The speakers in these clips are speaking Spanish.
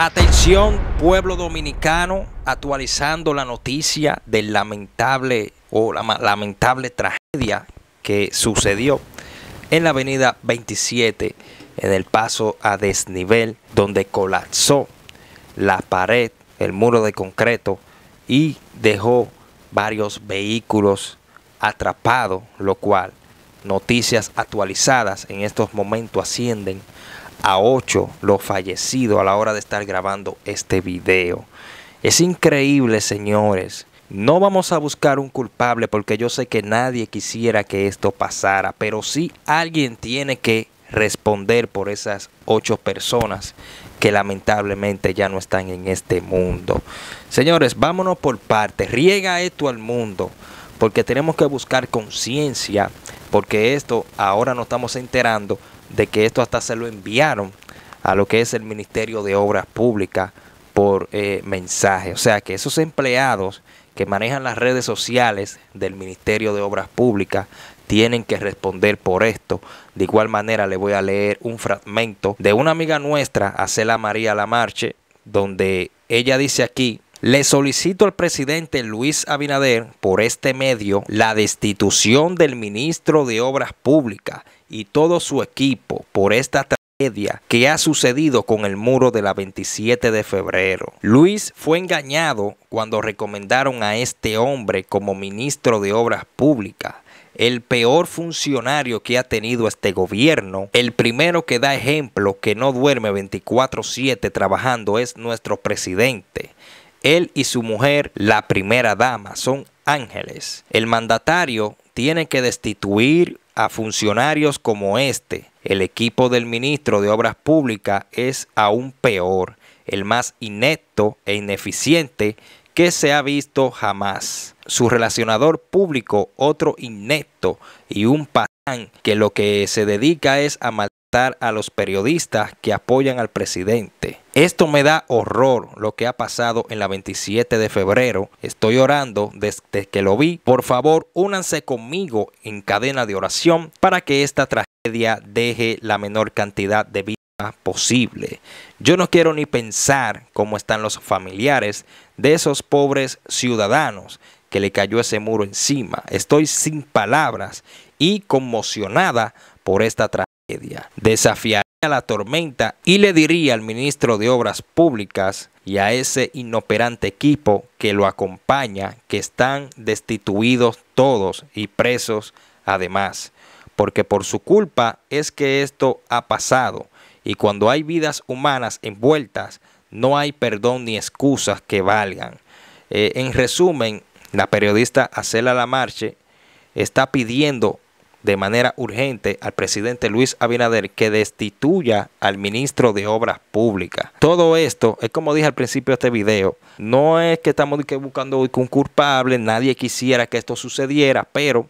Atención pueblo dominicano, actualizando la noticia del lamentable o la lamentable tragedia que sucedió en la avenida 27 en el paso a desnivel donde colapsó la pared, el muro de concreto y dejó varios vehículos atrapados, lo cual noticias actualizadas en estos momentos ascienden a 8 los fallecidos a la hora de estar grabando este video. Es increíble, señores. No vamos a buscar un culpable porque yo sé que nadie quisiera que esto pasara, pero sí alguien tiene que responder por esas ocho personas que lamentablemente ya no están en este mundo. Señores, vámonos por partes. Riega esto al mundo porque tenemos que buscar conciencia porque esto ahora nos estamos enterando de que esto hasta se lo enviaron a lo que es el Ministerio de Obras Públicas por eh, mensaje. O sea que esos empleados que manejan las redes sociales del Ministerio de Obras Públicas tienen que responder por esto. De igual manera le voy a leer un fragmento de una amiga nuestra, Acela María Lamarche, donde ella dice aquí le solicito al presidente Luis Abinader por este medio la destitución del ministro de Obras Públicas y todo su equipo por esta tragedia que ha sucedido con el muro de la 27 de febrero. Luis fue engañado cuando recomendaron a este hombre como ministro de Obras Públicas el peor funcionario que ha tenido este gobierno, el primero que da ejemplo que no duerme 24/7 trabajando es nuestro presidente. Él y su mujer, la primera dama, son ángeles. El mandatario tiene que destituir a funcionarios como este. El equipo del ministro de Obras Públicas es aún peor, el más inepto e ineficiente que se ha visto jamás. Su relacionador público, otro inepto y un patán que lo que se dedica es a a los periodistas que apoyan al presidente. Esto me da horror lo que ha pasado en la 27 de febrero. Estoy orando desde que lo vi. Por favor, únanse conmigo en cadena de oración para que esta tragedia deje la menor cantidad de vida posible. Yo no quiero ni pensar cómo están los familiares de esos pobres ciudadanos que le cayó ese muro encima. Estoy sin palabras y conmocionada por esta tragedia Desafiaría la tormenta y le diría al ministro de Obras Públicas y a ese inoperante equipo que lo acompaña que están destituidos todos y presos además, porque por su culpa es que esto ha pasado y cuando hay vidas humanas envueltas no hay perdón ni excusas que valgan. Eh, en resumen, la periodista Acela Lamarche está pidiendo de manera urgente al presidente Luis Abinader que destituya al ministro de Obras Públicas. Todo esto es como dije al principio de este video, no es que estamos buscando un culpable, nadie quisiera que esto sucediera, pero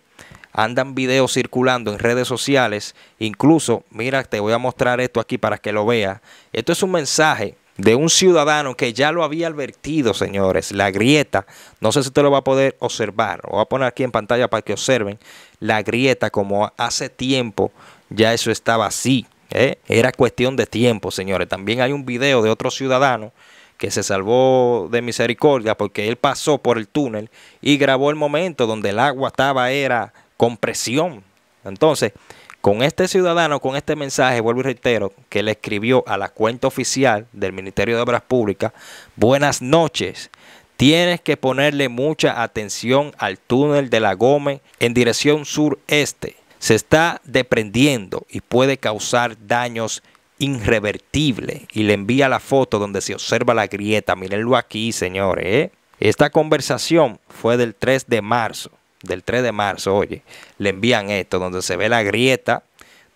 andan videos circulando en redes sociales, incluso, mira, te voy a mostrar esto aquí para que lo veas. Esto es un mensaje de un ciudadano que ya lo había advertido, señores, la grieta, no sé si usted lo va a poder observar, lo voy a poner aquí en pantalla para que observen, la grieta como hace tiempo ya eso estaba así, ¿eh? era cuestión de tiempo, señores. También hay un video de otro ciudadano que se salvó de misericordia porque él pasó por el túnel y grabó el momento donde el agua estaba, era presión. Entonces, con este ciudadano, con este mensaje, vuelvo y reitero, que le escribió a la cuenta oficial del Ministerio de Obras Públicas, buenas noches. Tienes que ponerle mucha atención al túnel de la Gómez en dirección sureste. Se está deprendiendo y puede causar daños irrevertibles. Y le envía la foto donde se observa la grieta. Mírenlo aquí, señores. ¿eh? Esta conversación fue del 3 de marzo del 3 de marzo, oye, le envían esto, donde se ve la grieta,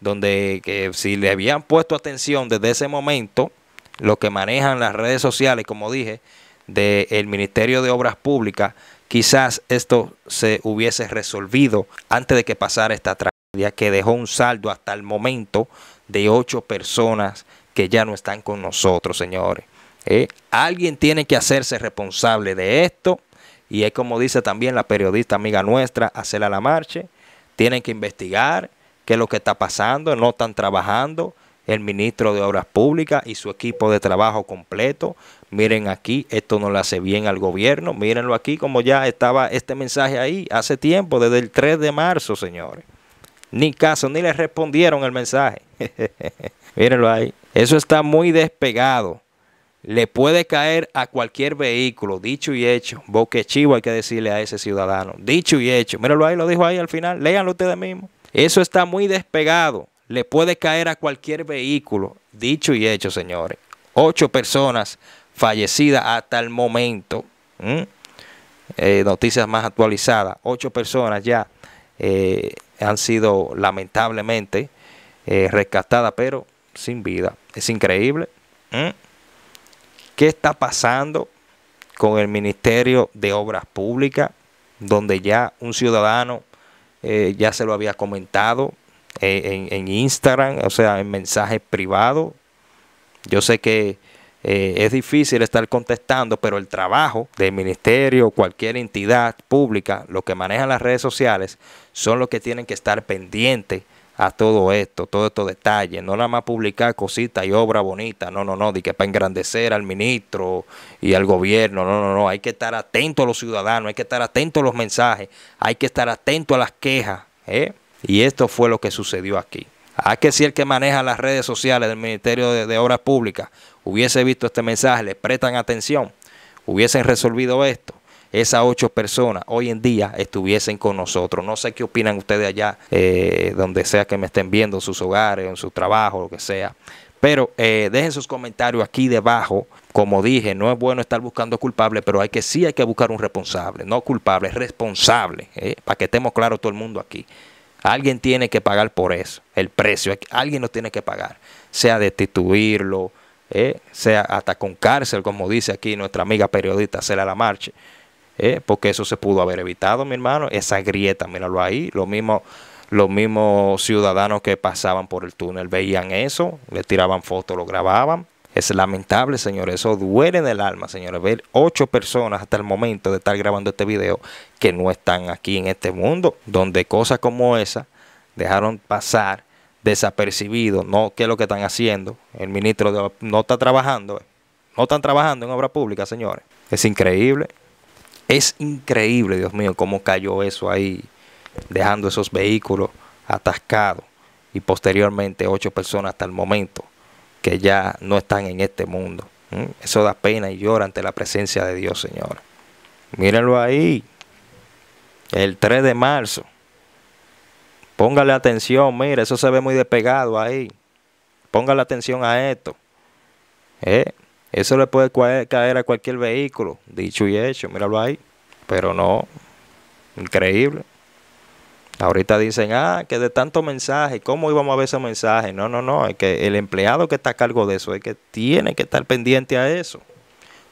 donde que si le habían puesto atención desde ese momento, lo que manejan las redes sociales, como dije, del Ministerio de Obras Públicas, quizás esto se hubiese resolvido antes de que pasara esta tragedia que dejó un saldo hasta el momento de ocho personas que ya no están con nosotros, señores. Eh, alguien tiene que hacerse responsable de esto y es como dice también la periodista amiga nuestra, la marcha. tienen que investigar qué es lo que está pasando, no están trabajando el ministro de Obras Públicas y su equipo de trabajo completo. Miren aquí, esto no le hace bien al gobierno. Mírenlo aquí como ya estaba este mensaje ahí hace tiempo, desde el 3 de marzo, señores. Ni caso, ni le respondieron el mensaje. Mírenlo ahí. Eso está muy despegado le puede caer a cualquier vehículo, dicho y hecho. Boque chivo hay que decirle a ese ciudadano, dicho y hecho. Míralo ahí, lo dijo ahí al final, léanlo ustedes mismos. Eso está muy despegado, le puede caer a cualquier vehículo, dicho y hecho, señores. Ocho personas fallecidas hasta el momento. Eh, noticias más actualizadas, ocho personas ya eh, han sido lamentablemente eh, rescatadas, pero sin vida. Es increíble. ¿Qué está pasando con el Ministerio de Obras Públicas? Donde ya un ciudadano eh, ya se lo había comentado eh, en, Instagram, o sea, en mensaje privados. Yo sé que eh, es difícil estar contestando, pero el trabajo del ministerio, cualquier entidad pública, los que manejan las redes sociales, son los que tienen que estar pendientes a todo esto, todos estos detalles, no nada más publicar cositas y obras bonitas, no, no, no, de que para engrandecer al ministro y al gobierno, no, no, no, hay que estar atento a los ciudadanos, hay que estar atento a los mensajes, hay que estar atento a las quejas, ¿eh? Y esto fue lo que sucedió aquí. A ah, que si el que maneja las redes sociales del Ministerio de, Obras Públicas hubiese visto este mensaje, le prestan atención, hubiesen resolvido esto, esas ocho personas hoy en día estuviesen con nosotros. No sé qué opinan ustedes allá, eh, donde sea que me estén viendo, en sus hogares, en su trabajo, lo que sea. Pero eh, dejen sus comentarios aquí debajo. Como dije, no es bueno estar buscando culpables, pero hay que sí hay que buscar un responsable. No culpable, responsable. Eh, para que estemos claros todo el mundo aquí. Alguien tiene que pagar por eso, el precio. Alguien lo tiene que pagar. Sea destituirlo, sea hasta con cárcel, como dice aquí nuestra amiga periodista Cela La Marche. ¿eh? porque eso se pudo haber evitado, mi hermano, esa grieta, míralo ahí, lo mismo los mismos ciudadanos que pasaban por el túnel veían eso, le tiraban fotos, lo grababan. Es lamentable, señores, eso duele en el alma, señores, ver ocho personas hasta el momento de estar grabando este video que no están aquí en este mundo, donde cosas como esa dejaron pasar desapercibido, no qué es lo que están haciendo, el ministro no está trabajando, eh. no están trabajando en obra pública, señores, es increíble. Es increíble, Dios mío, cómo cayó eso ahí, dejando esos vehículos atascados y posteriormente ocho personas hasta el momento que ya no están en este mundo. ¿Mm? Eso da pena y llora ante la presencia de Dios, Señor. Mírenlo ahí, el 3 de marzo. Póngale atención, mira, eso se ve muy despegado ahí. Póngale atención a esto. ¿Eh? Eso le puede caer a cualquier vehículo, dicho y hecho, míralo ahí. Pero no, increíble. Ahorita dicen, ah, que de tantos mensajes, ¿cómo íbamos a ver ese mensaje No, no, no, es que el empleado que está a cargo de eso es que tiene que estar pendiente a eso.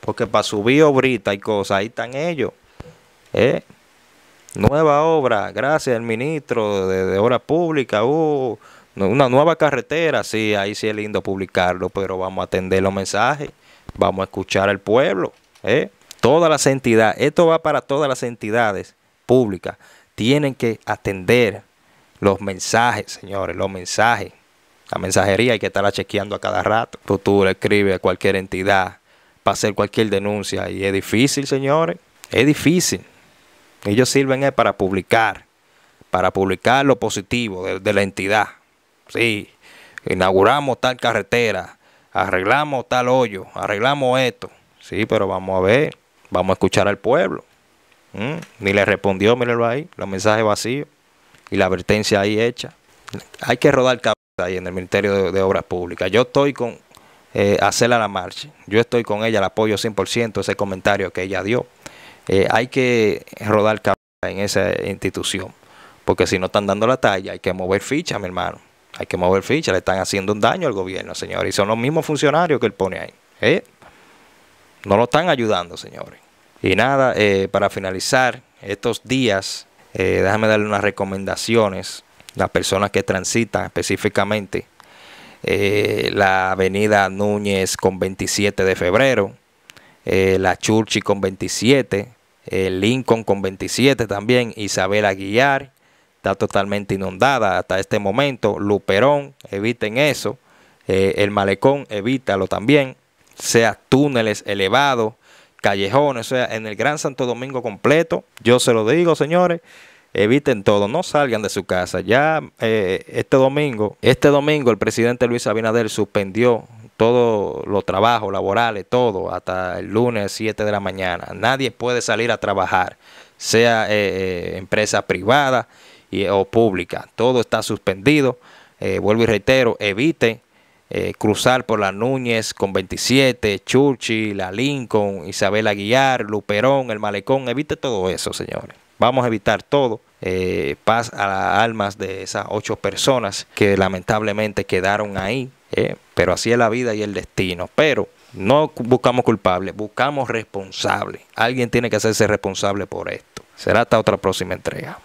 Porque para subir obrita y cosas, ahí están ellos. ¿Eh? Nueva obra, gracias al ministro de, de Obras Públicas, uh, una nueva carretera, sí, ahí sí es lindo publicarlo, pero vamos a atender los mensajes, vamos a escuchar al pueblo, ¿eh? todas las entidades, esto va para todas las entidades públicas, tienen que atender los mensajes, señores, los mensajes. La mensajería hay que estarla chequeando a cada rato. Tú, tú le escribes a cualquier entidad para hacer cualquier denuncia y es difícil, señores, es difícil. Ellos sirven para publicar, para publicar lo positivo de la entidad. Sí, inauguramos tal carretera, arreglamos tal hoyo, arreglamos esto. Sí, pero vamos a ver, vamos a escuchar al pueblo. Mm, ni le respondió, mírelo ahí, los mensajes vacíos y la advertencia ahí hecha. Hay que rodar cabeza ahí en el Ministerio de, Obras Públicas. Yo estoy con eh, hacerla la marcha, yo estoy con ella, la apoyo 100% ese comentario que ella dio. Eh, hay que rodar cabeza en esa institución, porque si no están dando la talla, hay que mover ficha, mi hermano. Hay que mover ficha, le están haciendo un daño al gobierno, señores. Y son los mismos funcionarios que él pone ahí. Eh, no lo están ayudando, señores. Y nada, eh, para finalizar estos días, eh, déjame darle unas recomendaciones las personas que transitan específicamente la avenida Núñez con 27 de febrero, la Churchi con 27, Lincoln con 27 también, Isabel Aguilar, está totalmente inundada hasta este momento. Luperón, eviten eso. Eh, el malecón, evítalo también. Sea túneles elevados, callejones, o sea, en el Gran Santo Domingo completo. Yo se lo digo, señores eviten todo, no salgan de su casa. Ya eh, este domingo, este domingo el presidente Luis Abinader suspendió todos los trabajos laborales, todo, hasta el lunes 7 de la mañana. Nadie puede salir a trabajar, sea eh, empresa privada, o pública. Todo está suspendido. Eh, vuelvo y reitero, evite eh, cruzar por la Núñez con 27, Churchill, la Lincoln, Isabel Aguiar Luperón, el Malecón. Evite todo eso, señores. Vamos a evitar todo. Eh, paz a las almas de esas ocho personas que lamentablemente quedaron ahí. pero así es la vida y el destino. Pero no buscamos culpables, buscamos responsables. Alguien tiene que hacerse responsable por esto. Será hasta otra próxima entrega.